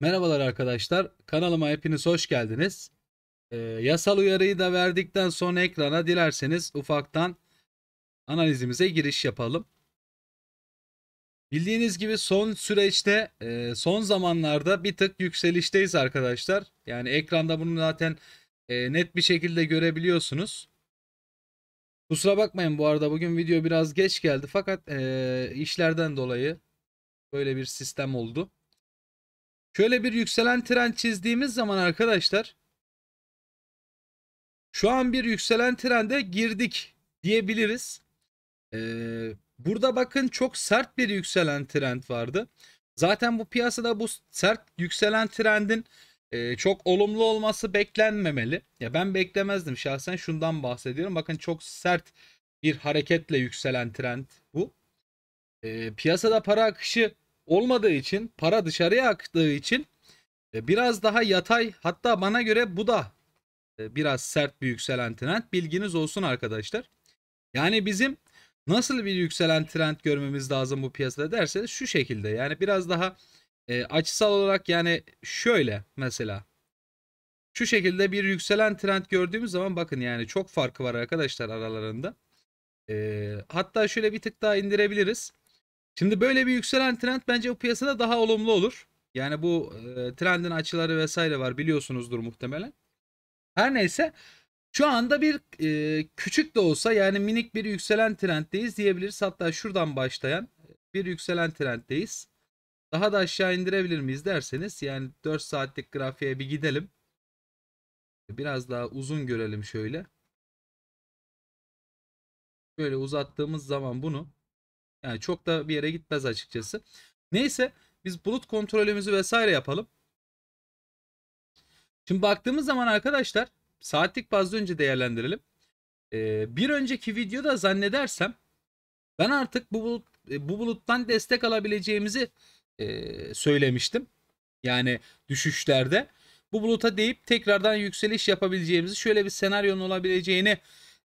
Merhabalar arkadaşlar. Kanalıma hepiniz hoş geldiniz. E, yasal uyarıyı da verdikten sonra ekrana dilerseniz ufaktan analizimize giriş yapalım. Bildiğiniz gibi son süreçte e, son zamanlarda bir tık yükselişteyiz arkadaşlar. Yani ekranda bunu zaten e, net bir şekilde görebiliyorsunuz. Kusura bakmayın bu arada bugün video biraz geç geldi fakat e, işlerden dolayı böyle bir sistem oldu. Şöyle bir yükselen trend çizdiğimiz zaman arkadaşlar şu an bir yükselen trende girdik diyebiliriz. Ee, burada bakın çok sert bir yükselen trend vardı. Zaten bu piyasada bu sert yükselen trendin e, çok olumlu olması beklenmemeli. Ya ben beklemezdim şahsen şundan bahsediyorum. Bakın çok sert bir hareketle yükselen trend bu. E, piyasada para akışı olmadığı için para dışarıya aktığı için e, biraz daha yatay hatta bana göre bu da e, biraz sert bir yükselen trend bilginiz olsun arkadaşlar. Yani bizim nasıl bir yükselen trend görmemiz lazım bu piyasada derseniz şu şekilde yani biraz daha e, açısal olarak yani şöyle mesela şu şekilde bir yükselen trend gördüğümüz zaman bakın yani çok farkı var arkadaşlar aralarında. hatta şöyle bir tık daha indirebiliriz. Şimdi böyle bir yükselen trend bence bu piyasada daha olumlu olur. Yani bu e, trendin açıları vesaire var biliyorsunuzdur muhtemelen. Her neyse şu anda bir e, küçük de olsa yani minik bir yükselen trenddeyiz diyebiliriz. Hatta şuradan başlayan bir yükselen trenddeyiz. Daha da aşağı indirebilir miyiz derseniz yani 4 saatlik grafiğe bir gidelim. Biraz daha uzun görelim şöyle. Böyle uzattığımız zaman bunu yani çok da bir yere gitmez açıkçası. Neyse biz bulut kontrolümüzü vesaire yapalım. Şimdi baktığımız zaman arkadaşlar saatlik bazda önce değerlendirelim. Ee, bir önceki videoda zannedersem ben artık bu, bulut, e, bu buluttan destek alabileceğimizi e, söylemiştim. Yani düşüşlerde bu buluta deyip tekrardan yükseliş yapabileceğimizi şöyle bir senaryonun olabileceğini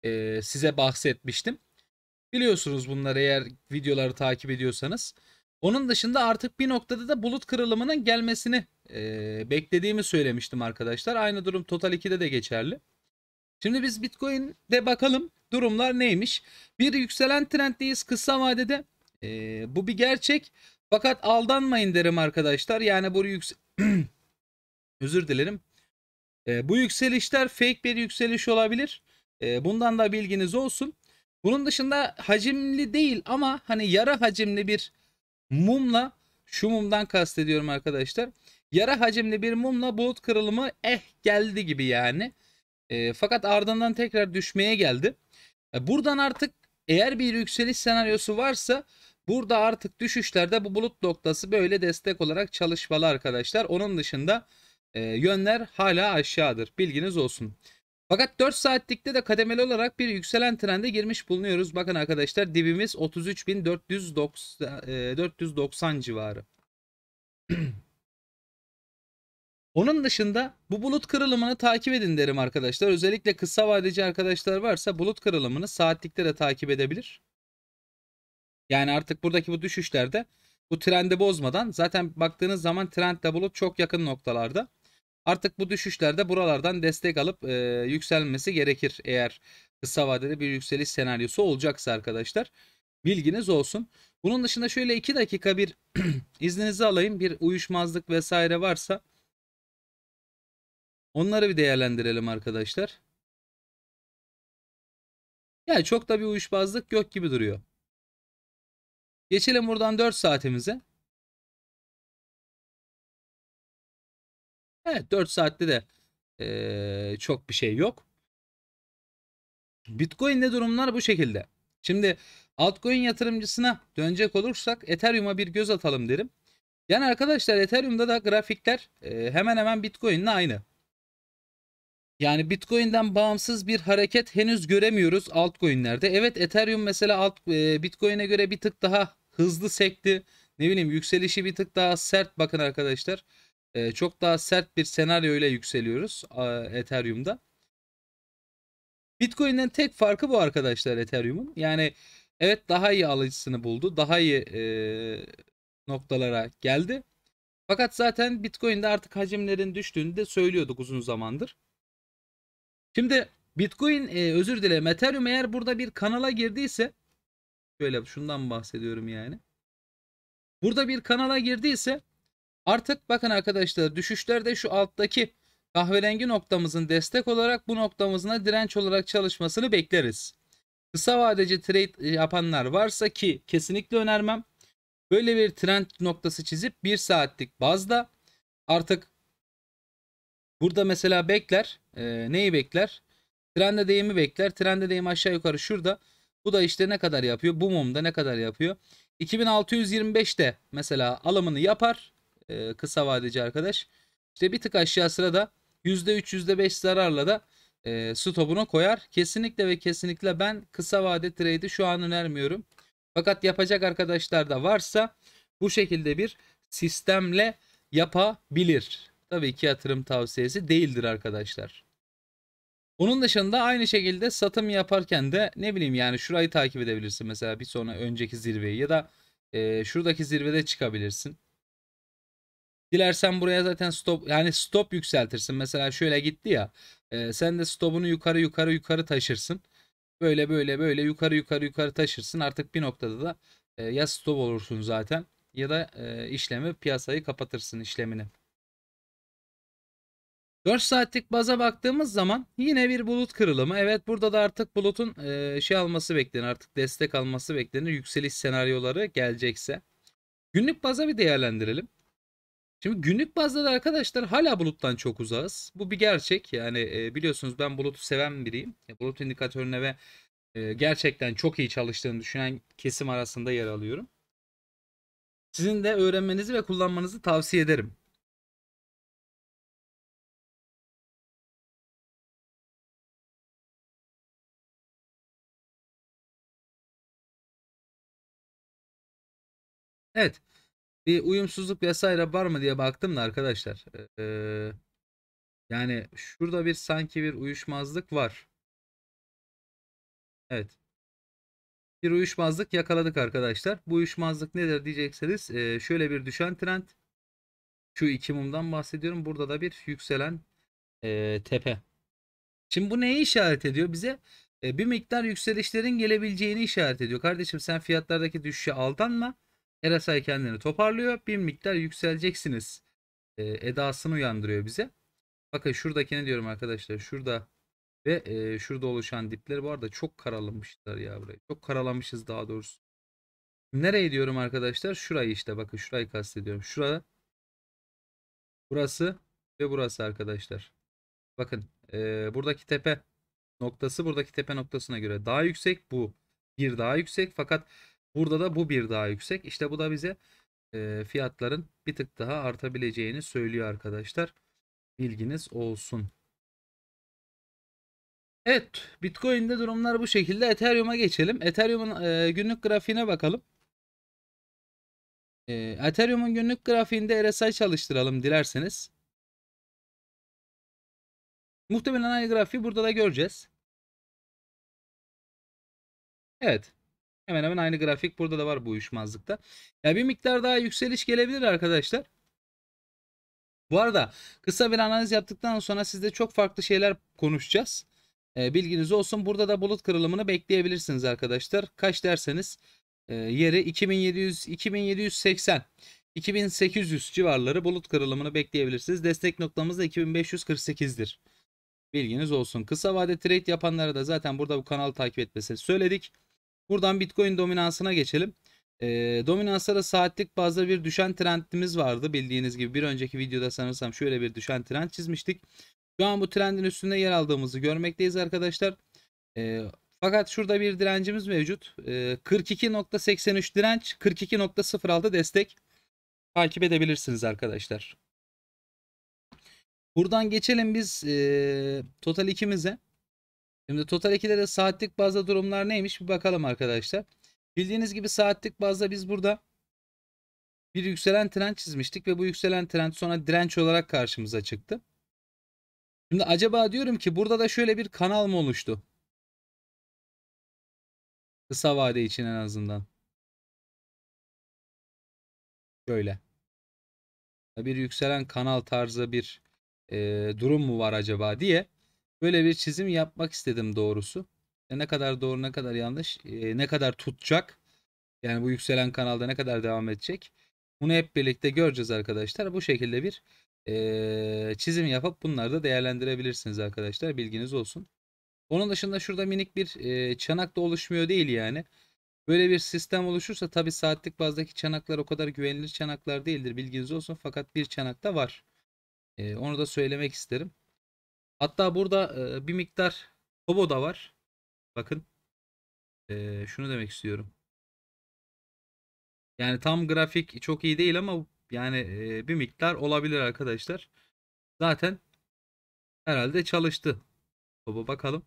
e, size bahsetmiştim. Biliyorsunuz bunları eğer videoları takip ediyorsanız. Onun dışında artık bir noktada da bulut kırılımının gelmesini e, beklediğimi söylemiştim arkadaşlar. Aynı durum Total 2'de de geçerli. Şimdi biz Bitcoin'de bakalım durumlar neymiş. Bir yükselen trenddeyiz kısa vadede. E, bu bir gerçek. Fakat aldanmayın derim arkadaşlar. Yani bu yüksel... Özür dilerim. E, bu yükselişler fake bir yükseliş olabilir. E, bundan da bilginiz olsun. Bunun dışında hacimli değil ama hani yara hacimli bir mumla şu mumdan kastediyorum arkadaşlar. Yara hacimli bir mumla bulut kırılımı eh geldi gibi yani. E, fakat ardından tekrar düşmeye geldi. E, buradan artık eğer bir yükseliş senaryosu varsa burada artık düşüşlerde bu bulut noktası böyle destek olarak çalışmalı arkadaşlar. Onun dışında e, yönler hala aşağıdır. Bilginiz olsun. Fakat 4 saatlikte de kademeli olarak bir yükselen trende girmiş bulunuyoruz. Bakın arkadaşlar dibimiz 33.490 e, civarı. Onun dışında bu bulut kırılımını takip edin derim arkadaşlar. Özellikle kısa vadeci arkadaşlar varsa bulut kırılımını saatlikte de takip edebilir. Yani artık buradaki bu düşüşlerde bu trendi bozmadan zaten baktığınız zaman trendle bulut çok yakın noktalarda. Artık bu düşüşlerde buralardan destek alıp e, yükselmesi gerekir eğer kısa vadede bir yükseliş senaryosu olacaksa arkadaşlar. Bilginiz olsun. Bunun dışında şöyle 2 dakika bir izninizi alayım. Bir uyuşmazlık vesaire varsa onları bir değerlendirelim arkadaşlar. Yani çok da bir uyuşmazlık yok gibi duruyor. Geçelim buradan 4 saatimize. Evet 4 saatte de e, çok bir şey yok. Bitcoin'de durumlar bu şekilde. Şimdi altcoin yatırımcısına dönecek olursak Ethereum'a bir göz atalım derim. Yani arkadaşlar Ethereum'da da grafikler e, hemen hemen Bitcoin'le aynı. Yani Bitcoin'den bağımsız bir hareket henüz göremiyoruz altcoin'lerde. Evet Ethereum mesela alt e, Bitcoin'e göre bir tık daha hızlı sekti. Ne bileyim yükselişi bir tık daha sert bakın arkadaşlar e, çok daha sert bir senaryo ile yükseliyoruz e, Ethereum'da. Bitcoin'den tek farkı bu arkadaşlar Ethereum'un. Yani evet daha iyi alıcısını buldu. Daha iyi e, noktalara geldi. Fakat zaten Bitcoin'de artık hacimlerin düştüğünü de söylüyorduk uzun zamandır. Şimdi Bitcoin e, özür dilerim Ethereum eğer burada bir kanala girdiyse şöyle şundan bahsediyorum yani. Burada bir kanala girdiyse Artık bakın arkadaşlar düşüşlerde şu alttaki kahverengi noktamızın destek olarak bu noktamızına direnç olarak çalışmasını bekleriz. Kısa vadeci trade e, yapanlar varsa ki kesinlikle önermem. Böyle bir trend noktası çizip 1 saatlik bazda artık burada mesela bekler. E, neyi bekler? Trende değimi bekler. Trende değimi aşağı yukarı şurada. Bu da işte ne kadar yapıyor? Bu mumda ne kadar yapıyor? 2625'te mesela alımını yapar e, kısa vadeci arkadaş. İşte bir tık aşağı sırada %3 %5 zararla da e, stopunu koyar. Kesinlikle ve kesinlikle ben kısa vade trade'i şu an önermiyorum. Fakat yapacak arkadaşlar da varsa bu şekilde bir sistemle yapabilir. Tabii ki yatırım tavsiyesi değildir arkadaşlar. Onun dışında aynı şekilde satım yaparken de ne bileyim yani şurayı takip edebilirsin mesela bir sonra önceki zirveyi ya da e, şuradaki zirvede çıkabilirsin. Dilersen buraya zaten stop yani stop yükseltirsin. Mesela şöyle gitti ya. E, sen de stopunu yukarı yukarı yukarı taşırsın. Böyle böyle böyle yukarı yukarı yukarı taşırsın. Artık bir noktada da e, ya stop olursun zaten ya da e, işlemi piyasayı kapatırsın işlemini. 4 saatlik baza baktığımız zaman yine bir bulut kırılımı. Evet burada da artık bulutun e, şey alması beklenir. Artık destek alması beklenir. Yükseliş senaryoları gelecekse. Günlük baza bir değerlendirelim. Şimdi günlük bazda da arkadaşlar hala buluttan çok uzağız. Bu bir gerçek. Yani e, biliyorsunuz ben bulutu seven biriyim. E, bulut indikatörüne ve e, gerçekten çok iyi çalıştığını düşünen kesim arasında yer alıyorum. Sizin de öğrenmenizi ve kullanmanızı tavsiye ederim. Evet bir uyumsuzluk vesaire var mı diye baktım da arkadaşlar. Ee, yani şurada bir sanki bir uyuşmazlık var. Evet. Bir uyuşmazlık yakaladık arkadaşlar. Bu uyuşmazlık nedir diyecekseniz e, şöyle bir düşen trend. Şu iki mumdan bahsediyorum. Burada da bir yükselen e, tepe. Şimdi bu neyi işaret ediyor bize? E, bir miktar yükselişlerin gelebileceğini işaret ediyor. Kardeşim sen fiyatlardaki düşüşe aldanma. Erasay kendini toparlıyor. Bir miktar yükseleceksiniz e, edasını uyandırıyor bize. Bakın şuradaki ne diyorum arkadaşlar. Şurada ve e, şurada oluşan dipler var da çok karalamışlar ya burayı. Çok karalamışız daha doğrusu. Nereye diyorum arkadaşlar? Şurayı işte bakın şurayı kastediyorum. Şurada burası ve burası arkadaşlar. Bakın e, buradaki tepe noktası buradaki tepe noktasına göre daha yüksek. Bu bir daha yüksek fakat Burada da bu bir daha yüksek. İşte bu da bize e, fiyatların bir tık daha artabileceğini söylüyor arkadaşlar. Bilginiz olsun. Evet Bitcoin'de durumlar bu şekilde. Ethereum'a geçelim. Ethereum'un e, günlük grafiğine bakalım. E, Ethereum'un günlük grafiğinde RSI çalıştıralım dilerseniz. Muhtemelen aynı grafiği burada da göreceğiz. Evet. Hemen hemen aynı grafik burada da var bu uyuşmazlıkta. Ya bir miktar daha yükseliş gelebilir arkadaşlar. Bu arada kısa bir analiz yaptıktan sonra sizde çok farklı şeyler konuşacağız. E, bilginiz olsun. Burada da bulut kırılımını bekleyebilirsiniz arkadaşlar. Kaç derseniz e, yeri 2700 2780 2800 civarları bulut kırılımını bekleyebilirsiniz. Destek noktamız da 2548'dir. Bilginiz olsun. Kısa vade trade yapanlara da zaten burada bu kanalı takip etmesini söyledik. Buradan Bitcoin dominansına geçelim. E, ee, dominansta da saatlik bazda bir düşen trendimiz vardı. Bildiğiniz gibi bir önceki videoda sanırsam şöyle bir düşen trend çizmiştik. Şu an bu trendin üstünde yer aldığımızı görmekteyiz arkadaşlar. E, fakat şurada bir direncimiz mevcut. E, ee, 42.83 direnç, 42.06 destek takip edebilirsiniz arkadaşlar. Buradan geçelim biz e, Total 2'mize. Şimdi total 2'de de saatlik bazda durumlar neymiş bir bakalım arkadaşlar. Bildiğiniz gibi saatlik bazda biz burada bir yükselen trend çizmiştik ve bu yükselen trend sonra direnç olarak karşımıza çıktı. Şimdi acaba diyorum ki burada da şöyle bir kanal mı oluştu? Kısa vade için en azından. Şöyle. Bir yükselen kanal tarzı bir e, durum mu var acaba diye Böyle bir çizim yapmak istedim doğrusu. E, ne kadar doğru ne kadar yanlış e, ne kadar tutacak. Yani bu yükselen kanalda ne kadar devam edecek. Bunu hep birlikte göreceğiz arkadaşlar. Bu şekilde bir e, çizim yapıp bunları da değerlendirebilirsiniz arkadaşlar. Bilginiz olsun. Onun dışında şurada minik bir çanak da oluşmuyor değil yani. Böyle bir sistem oluşursa tabi saatlik bazdaki çanaklar o kadar güvenilir çanaklar değildir. Bilginiz olsun fakat bir çanak da var. E, onu da söylemek isterim. Hatta burada e, bir miktar Kobo da var. Bakın. E, şunu demek istiyorum. Yani tam grafik çok iyi değil ama yani e, bir miktar olabilir arkadaşlar. Zaten herhalde çalıştı. Kobo bakalım.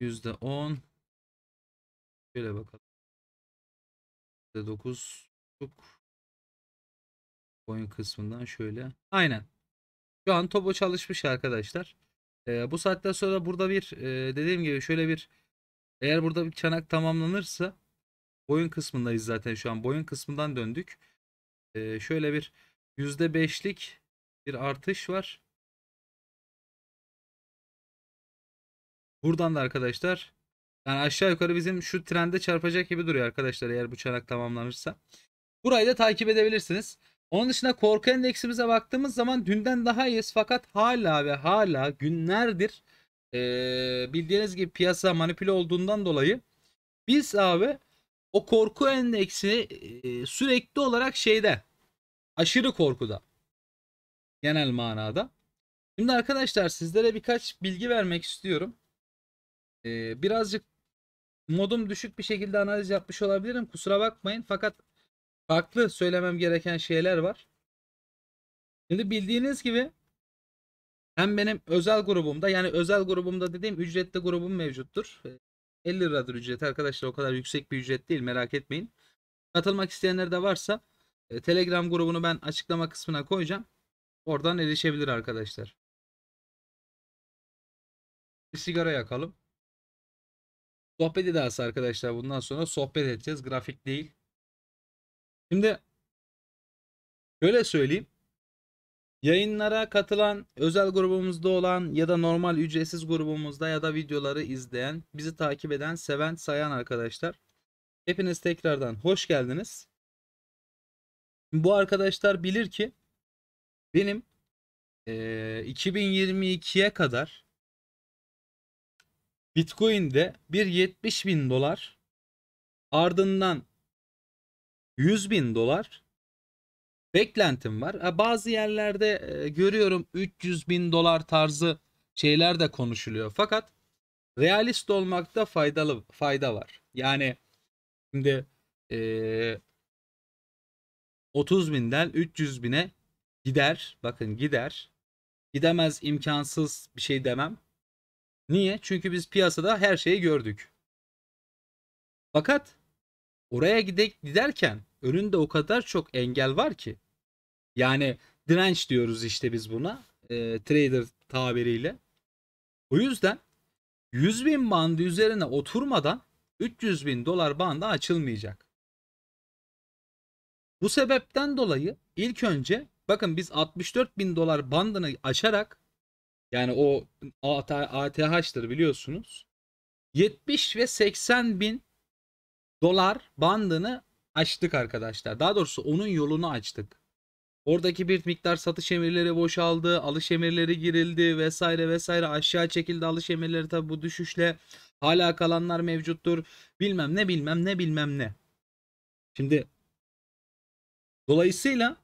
Yüzde on. Şöyle bakalım. Yüzde dokuz. Oyun kısmından şöyle. Aynen. Şu an Tobo çalışmış arkadaşlar. Ee, bu saatten sonra burada bir e, dediğim gibi şöyle bir eğer burada bir çanak tamamlanırsa boyun kısmındayız zaten şu an. Boyun kısmından döndük. Ee, şöyle bir %5'lik bir artış var. Buradan da arkadaşlar yani aşağı yukarı bizim şu trende çarpacak gibi duruyor arkadaşlar eğer bu çanak tamamlanırsa. Burayı da takip edebilirsiniz. Onun dışında korku endeksimize baktığımız zaman dünden daha iyiyiz fakat hala ve hala günlerdir e, bildiğiniz gibi piyasa manipüle olduğundan dolayı biz abi o korku endeksi e, sürekli olarak şeyde aşırı korkuda genel manada. Şimdi arkadaşlar sizlere birkaç bilgi vermek istiyorum. Ee, birazcık modum düşük bir şekilde analiz yapmış olabilirim. Kusura bakmayın. Fakat farklı söylemem gereken şeyler var. Şimdi bildiğiniz gibi hem benim özel grubumda yani özel grubumda dediğim ücretli grubum mevcuttur. 50 ee, liradır ücret arkadaşlar o kadar yüksek bir ücret değil merak etmeyin. Katılmak isteyenler de varsa e, Telegram grubunu ben açıklama kısmına koyacağım. Oradan erişebilir arkadaşlar. Bir sigara yakalım. Sohbet edası arkadaşlar bundan sonra sohbet edeceğiz grafik değil. Şimdi şöyle söyleyeyim. Yayınlara katılan, özel grubumuzda olan ya da normal ücretsiz grubumuzda ya da videoları izleyen, bizi takip eden, seven, sayan arkadaşlar. Hepiniz tekrardan hoş geldiniz. Bu arkadaşlar bilir ki benim e, 2022'ye kadar Bitcoin'de bir 70 bin dolar ardından 100 bin dolar beklentim var. bazı yerlerde e, görüyorum 300 bin dolar tarzı şeyler de konuşuluyor. Fakat realist olmakta faydalı fayda var. Yani şimdi e, 30 binden 300 bine gider. Bakın gider. Gidemez imkansız bir şey demem. Niye? Çünkü biz piyasada her şeyi gördük. Fakat oraya gide giderken önünde o kadar çok engel var ki. Yani direnç diyoruz işte biz buna. E, trader tabiriyle. O yüzden 100 bin bandı üzerine oturmadan 300 bin dolar bandı açılmayacak. Bu sebepten dolayı ilk önce bakın biz 64 bin dolar bandını açarak yani o ATH'tır biliyorsunuz. 70 ve 80 bin dolar bandını açtık arkadaşlar. Daha doğrusu onun yolunu açtık. Oradaki bir miktar satış emirleri boşaldı, alış emirleri girildi vesaire vesaire aşağı çekildi alış emirleri tabi bu düşüşle hala kalanlar mevcuttur. Bilmem ne bilmem ne bilmem ne. Şimdi dolayısıyla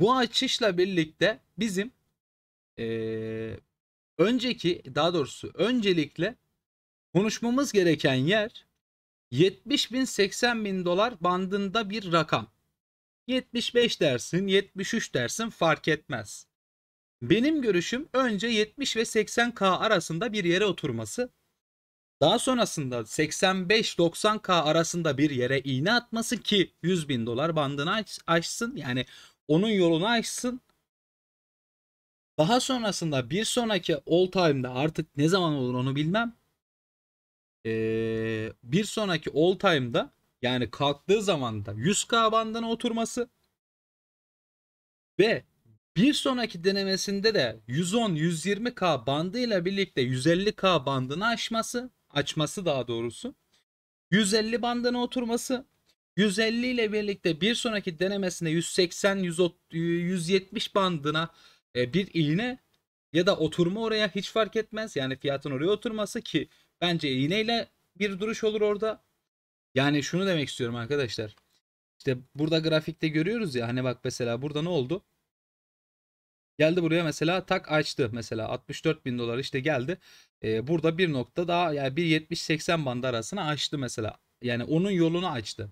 bu açışla birlikte bizim ee, önceki daha doğrusu öncelikle konuşmamız gereken yer 70 bin 80 bin dolar bandında bir rakam. 75 dersin 73 dersin fark etmez. Benim görüşüm önce 70 ve 80k arasında bir yere oturması. Daha sonrasında 85-90k arasında bir yere iğne atması ki 100 bin dolar bandını aç, açsın. Yani onun yolunu açsın. Daha sonrasında bir sonraki all time'da artık ne zaman olur onu bilmem. Ee, bir sonraki all time'da yani kalktığı zaman da 100k bandına oturması ve bir sonraki denemesinde de 110-120k bandıyla birlikte 150k bandını açması açması daha doğrusu. 150 bandına oturması, 150 ile birlikte bir sonraki denemesinde 180-170 bandına e, bir iğne ya da oturma oraya hiç fark etmez. Yani fiyatın oraya oturması ki Bence iğneyle bir duruş olur orada. Yani şunu demek istiyorum arkadaşlar. İşte burada grafikte görüyoruz ya hani bak mesela burada ne oldu? Geldi buraya mesela tak açtı mesela 64 bin dolar işte geldi. Ee, burada bir nokta daha yani 1.70-80 bandı arasına açtı mesela. Yani onun yolunu açtı.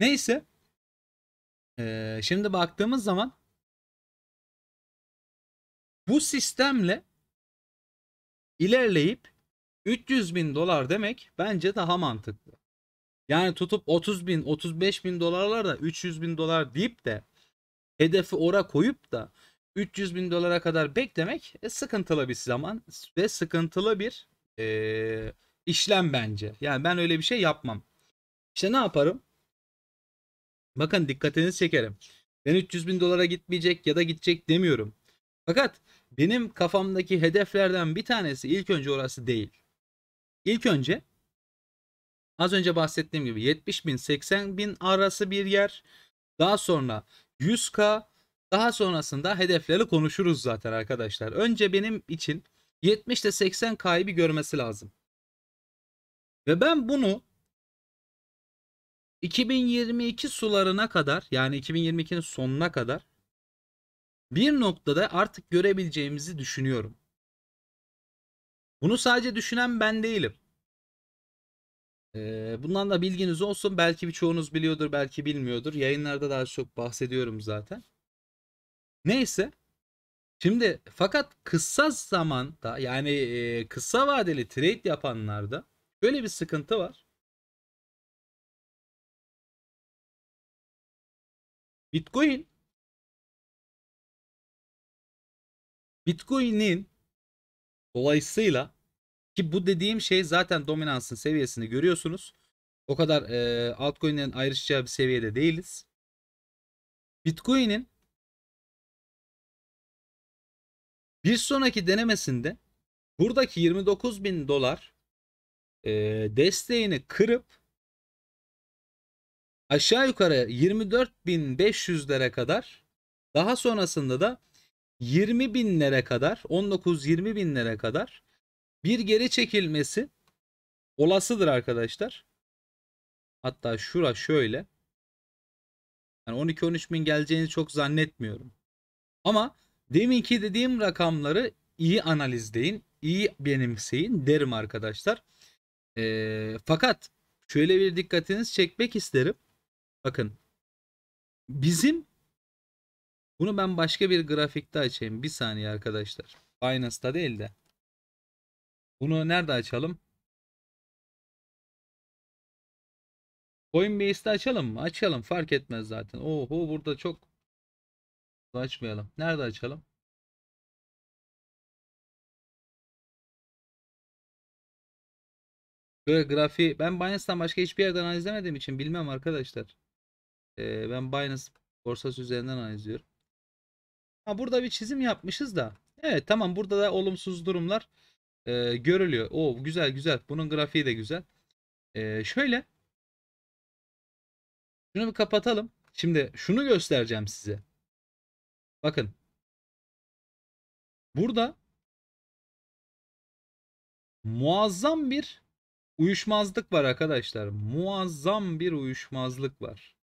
Neyse. Ee, şimdi baktığımız zaman bu sistemle ilerleyip 300 bin dolar demek bence daha mantıklı. Yani tutup 30 bin 35 bin dolarlar da 300 bin dolar deyip de hedefi ora koyup da 300 bin dolara kadar beklemek e, sıkıntılı bir zaman ve sıkıntılı bir e, işlem bence. Yani ben öyle bir şey yapmam. İşte ne yaparım? Bakın dikkatinizi çekerim. Ben 300 bin dolara gitmeyecek ya da gidecek demiyorum. Fakat benim kafamdaki hedeflerden bir tanesi ilk önce orası değil. İlk önce az önce bahsettiğim gibi 70 bin 80 bin arası bir yer. Daha sonra 100k daha sonrasında hedefleri konuşuruz zaten arkadaşlar. Önce benim için 70 ile 80 kaybı görmesi lazım. Ve ben bunu 2022 sularına kadar yani 2022'nin sonuna kadar bir noktada artık görebileceğimizi düşünüyorum. Bunu sadece düşünen ben değilim. Ee, bundan da bilginiz olsun. Belki birçoğunuz biliyordur, belki bilmiyordur. Yayınlarda daha çok bahsediyorum zaten. Neyse. Şimdi fakat kısa zamanda yani e, kısa vadeli trade yapanlarda böyle bir sıkıntı var. Bitcoin Bitcoin'in dolayısıyla ki bu dediğim şey zaten dominansın seviyesini görüyorsunuz. O kadar e, altcoin'lerin ayrışacağı bir seviyede değiliz. Bitcoin'in bir sonraki denemesinde buradaki 29 bin dolar e, desteğini kırıp aşağı yukarı 24 bin 24.500'lere kadar daha sonrasında da 20 binlere kadar 19-20 binlere kadar bir geri çekilmesi olasıdır arkadaşlar. Hatta şura şöyle. Yani 12-13 bin geleceğini çok zannetmiyorum. Ama deminki dediğim rakamları iyi analizleyin, iyi benimseyin derim arkadaşlar. E, fakat şöyle bir dikkatiniz çekmek isterim. Bakın bizim bunu ben başka bir grafikte açayım. Bir saniye arkadaşlar. Binance'da değil de. Bunu nerede açalım? Coinbase'de açalım mı? Açalım fark etmez zaten. Oho burada çok açmayalım. Nerede açalım? Böyle grafiği ben Binance'tan başka hiçbir yerden analiz için bilmem arkadaşlar. Ee, ben Binance borsası üzerinden analiz izliyorum. Ha, burada bir çizim yapmışız da. Evet tamam burada da olumsuz durumlar e, görülüyor. O güzel güzel. Bunun grafiği de güzel. E, şöyle. Şunu bir kapatalım. Şimdi şunu göstereceğim size. Bakın. Burada muazzam bir uyuşmazlık var arkadaşlar. Muazzam bir uyuşmazlık var.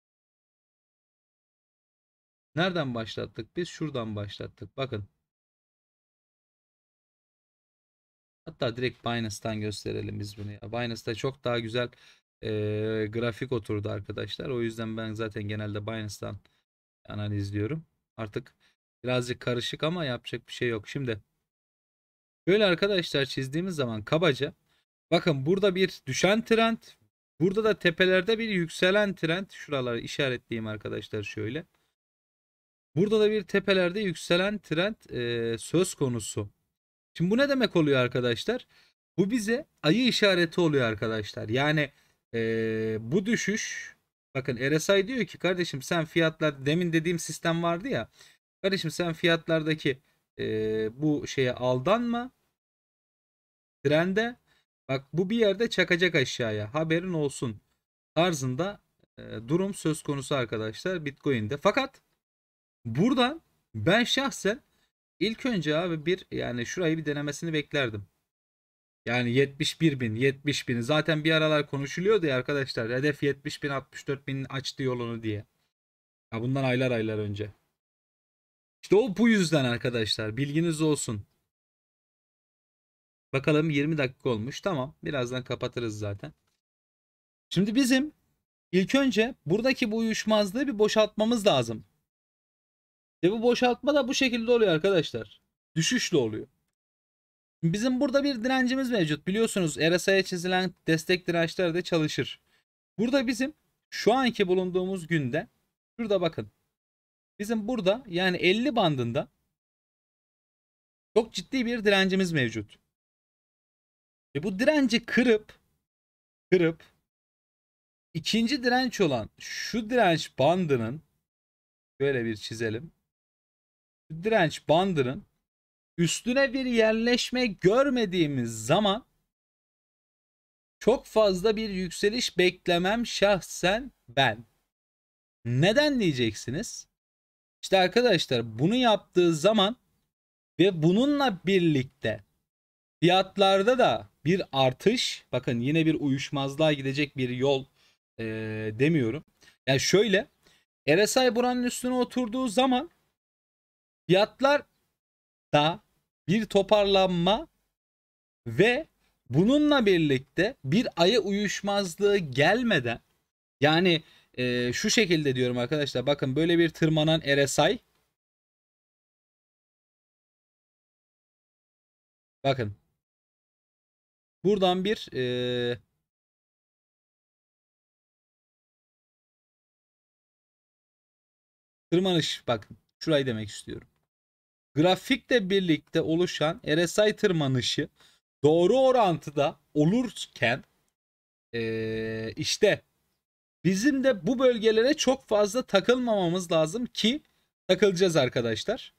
Nereden başlattık? Biz şuradan başlattık. Bakın. Hatta direkt Binance'tan gösterelim biz bunu. Ya. Binance'da çok daha güzel e, grafik oturdu arkadaşlar. O yüzden ben zaten genelde Binance'tan analizliyorum. Artık birazcık karışık ama yapacak bir şey yok. Şimdi böyle arkadaşlar çizdiğimiz zaman kabaca bakın burada bir düşen trend burada da tepelerde bir yükselen trend şuraları işaretleyeyim arkadaşlar şöyle. Burada da bir tepelerde yükselen trend e, söz konusu. Şimdi bu ne demek oluyor arkadaşlar? Bu bize ayı işareti oluyor arkadaşlar. Yani ee, bu düşüş bakın RSI diyor ki kardeşim sen fiyatlar demin dediğim sistem vardı ya. Kardeşim sen fiyatlardaki ee, bu şeye aldanma. Trende bak bu bir yerde çakacak aşağıya haberin olsun tarzında e, durum söz konusu arkadaşlar Bitcoin'de. Fakat buradan ben şahsen ilk önce abi bir yani şurayı bir denemesini beklerdim. Yani 71 bin 70 bin zaten bir aralar konuşuluyordu ya arkadaşlar hedef 70 bin 64 bin açtı yolunu diye. Ya bundan aylar aylar önce. İşte o bu yüzden arkadaşlar bilginiz olsun. Bakalım 20 dakika olmuş tamam birazdan kapatırız zaten. Şimdi bizim ilk önce buradaki bu uyuşmazlığı bir boşaltmamız lazım. Ve bu boşaltma da bu şekilde oluyor arkadaşlar. Düşüşle oluyor. Bizim burada bir direncimiz mevcut. Biliyorsunuz RSI'ye çizilen destek dirençleri de çalışır. Burada bizim şu anki bulunduğumuz günde şurada bakın. Bizim burada yani 50 bandında çok ciddi bir direncimiz mevcut. Ve bu direnci kırıp kırıp ikinci direnç olan şu direnç bandının böyle bir çizelim direnç bandının üstüne bir yerleşme görmediğimiz zaman çok fazla bir yükseliş beklemem şahsen ben. Neden diyeceksiniz? İşte arkadaşlar bunu yaptığı zaman ve bununla birlikte fiyatlarda da bir artış bakın yine bir uyuşmazlığa gidecek bir yol e, demiyorum. Yani şöyle RSI buranın üstüne oturduğu zaman Fiyatlar da bir toparlanma ve bununla birlikte bir aya uyuşmazlığı gelmeden yani e, şu şekilde diyorum arkadaşlar bakın böyle bir tırmanan RSI bakın buradan bir e, tırmanış bakın şurayı demek istiyorum grafikle birlikte oluşan RSI tırmanışı doğru orantıda olurken ee, işte bizim de bu bölgelere çok fazla takılmamamız lazım ki takılacağız arkadaşlar.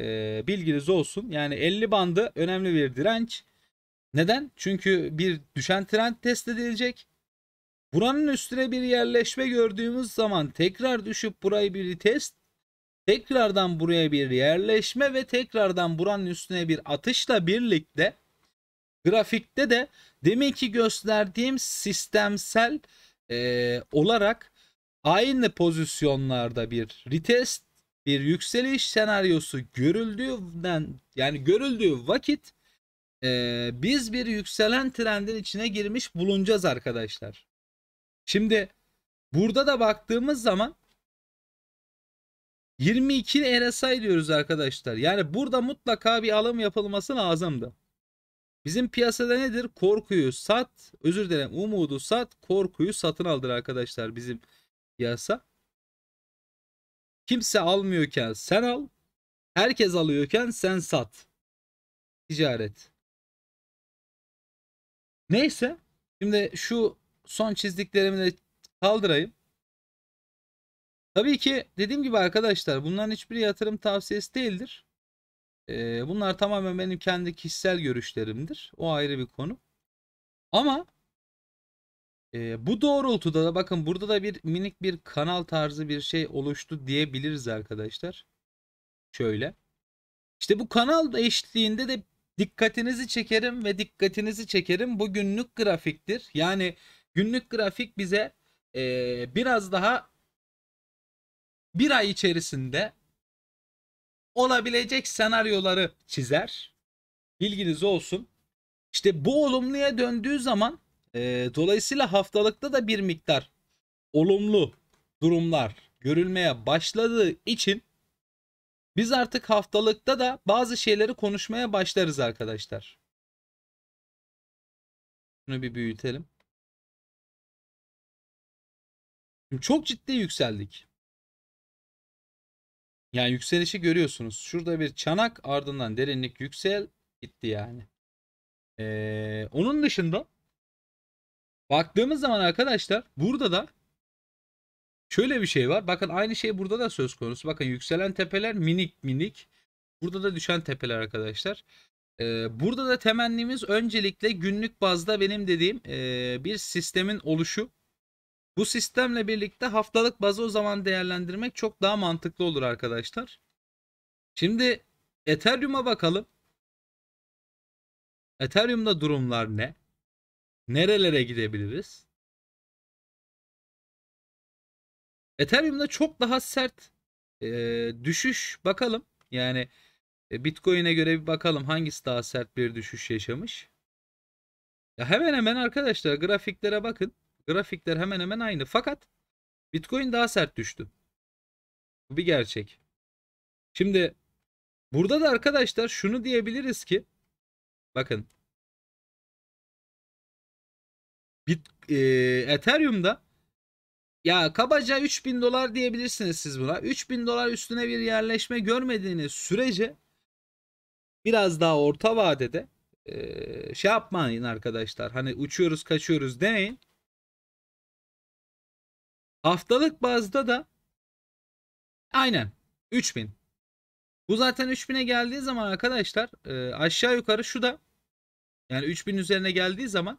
Ee, bilginiz olsun. Yani 50 bandı önemli bir direnç. Neden? Çünkü bir düşen trend test edilecek. Buranın üstüne bir yerleşme gördüğümüz zaman tekrar düşüp burayı bir test Tekrardan buraya bir yerleşme ve tekrardan buranın üstüne bir atışla birlikte grafikte de demek ki gösterdiğim sistemsel e, olarak aynı pozisyonlarda bir retest bir yükseliş senaryosu görüldüğünden yani görüldüğü vakit e, biz bir yükselen trendin içine girmiş bulunacağız arkadaşlar. Şimdi burada da baktığımız zaman 22 RSI diyoruz arkadaşlar. Yani burada mutlaka bir alım yapılması lazımdı. Bizim piyasada nedir? Korkuyu sat, özür dilerim umudu sat, korkuyu satın aldır arkadaşlar bizim piyasa. Kimse almıyorken sen al, herkes alıyorken sen sat. Ticaret. Neyse, şimdi şu son çizdiklerimi de kaldırayım. Tabii ki dediğim gibi arkadaşlar bunların hiçbiri yatırım tavsiyesi değildir. Ee, bunlar tamamen benim kendi kişisel görüşlerimdir. O ayrı bir konu. Ama e, bu doğrultuda da bakın burada da bir minik bir kanal tarzı bir şey oluştu diyebiliriz arkadaşlar. Şöyle. İşte bu kanal eşliğinde de dikkatinizi çekerim ve dikkatinizi çekerim. Bu günlük grafiktir. Yani günlük grafik bize e, biraz daha bir ay içerisinde olabilecek senaryoları çizer. Bilginiz olsun. İşte bu olumluya döndüğü zaman e, dolayısıyla haftalıkta da bir miktar olumlu durumlar görülmeye başladığı için biz artık haftalıkta da bazı şeyleri konuşmaya başlarız arkadaşlar. Bunu bir büyütelim. Şimdi çok ciddi yükseldik. Yani yükselişi görüyorsunuz. Şurada bir çanak ardından derinlik yüksel gitti yani. Ee, onun dışında baktığımız zaman arkadaşlar burada da şöyle bir şey var. Bakın aynı şey burada da söz konusu. Bakın yükselen tepeler minik minik. Burada da düşen tepeler arkadaşlar. Ee, burada da temennimiz öncelikle günlük bazda benim dediğim e, bir sistemin oluşu. Bu sistemle birlikte haftalık bazı o zaman değerlendirmek çok daha mantıklı olur arkadaşlar. Şimdi Ethereum'a bakalım. Ethereum'da durumlar ne? Nerelere gidebiliriz? Ethereum'da çok daha sert e, düşüş bakalım. Yani e, Bitcoin'e göre bir bakalım hangisi daha sert bir düşüş yaşamış. Ya hemen hemen arkadaşlar grafiklere bakın. Grafikler hemen hemen aynı. Fakat Bitcoin daha sert düştü. Bu bir gerçek. Şimdi burada da arkadaşlar şunu diyebiliriz ki bakın Bit, e, Ethereum'da ya kabaca 3000 dolar diyebilirsiniz siz buna. 3000 dolar üstüne bir yerleşme görmediğiniz sürece biraz daha orta vadede e, şey yapmayın arkadaşlar. Hani uçuyoruz kaçıyoruz demeyin. Haftalık bazda da aynen 3000. Bu zaten 3000'e geldiği zaman arkadaşlar e, aşağı yukarı şu da yani 3000 üzerine geldiği zaman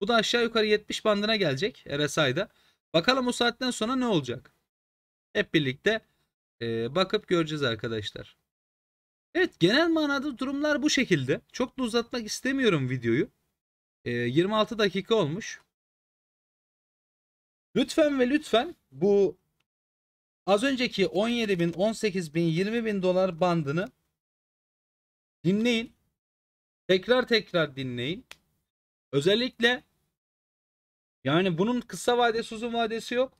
bu da aşağı yukarı 70 bandına gelecek RSI'da. Bakalım o saatten sonra ne olacak? Hep birlikte e, bakıp göreceğiz arkadaşlar. Evet genel manada durumlar bu şekilde. Çok da uzatmak istemiyorum videoyu. E, 26 dakika olmuş. Lütfen ve lütfen bu az önceki 17 bin, 18 bin, 20 bin dolar bandını dinleyin. Tekrar tekrar dinleyin. Özellikle yani bunun kısa vadesi uzun vadesi yok.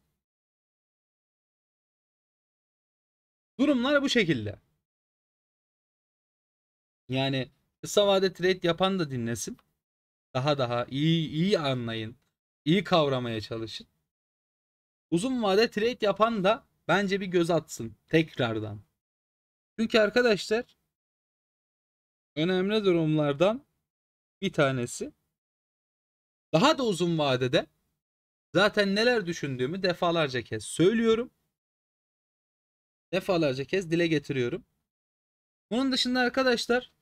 Durumlar bu şekilde. Yani kısa vade trade yapan da dinlesin. Daha daha iyi iyi anlayın. iyi kavramaya çalışın. Uzun vade trade yapan da bence bir göz atsın tekrardan. Çünkü arkadaşlar önemli durumlardan bir tanesi daha da uzun vadede zaten neler düşündüğümü defalarca kez söylüyorum. Defalarca kez dile getiriyorum. Bunun dışında arkadaşlar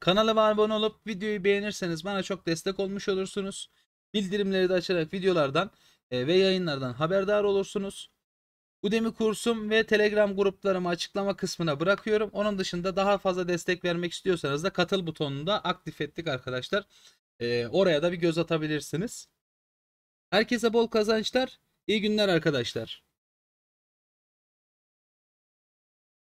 kanala abone olup videoyu beğenirseniz bana çok destek olmuş olursunuz. Bildirimleri de açarak videolardan e, ve yayınlardan haberdar olursunuz. Udemy kursum ve Telegram gruplarımı açıklama kısmına bırakıyorum. Onun dışında daha fazla destek vermek istiyorsanız da katıl butonunu da aktif ettik arkadaşlar. E, oraya da bir göz atabilirsiniz. Herkese bol kazançlar. İyi günler arkadaşlar.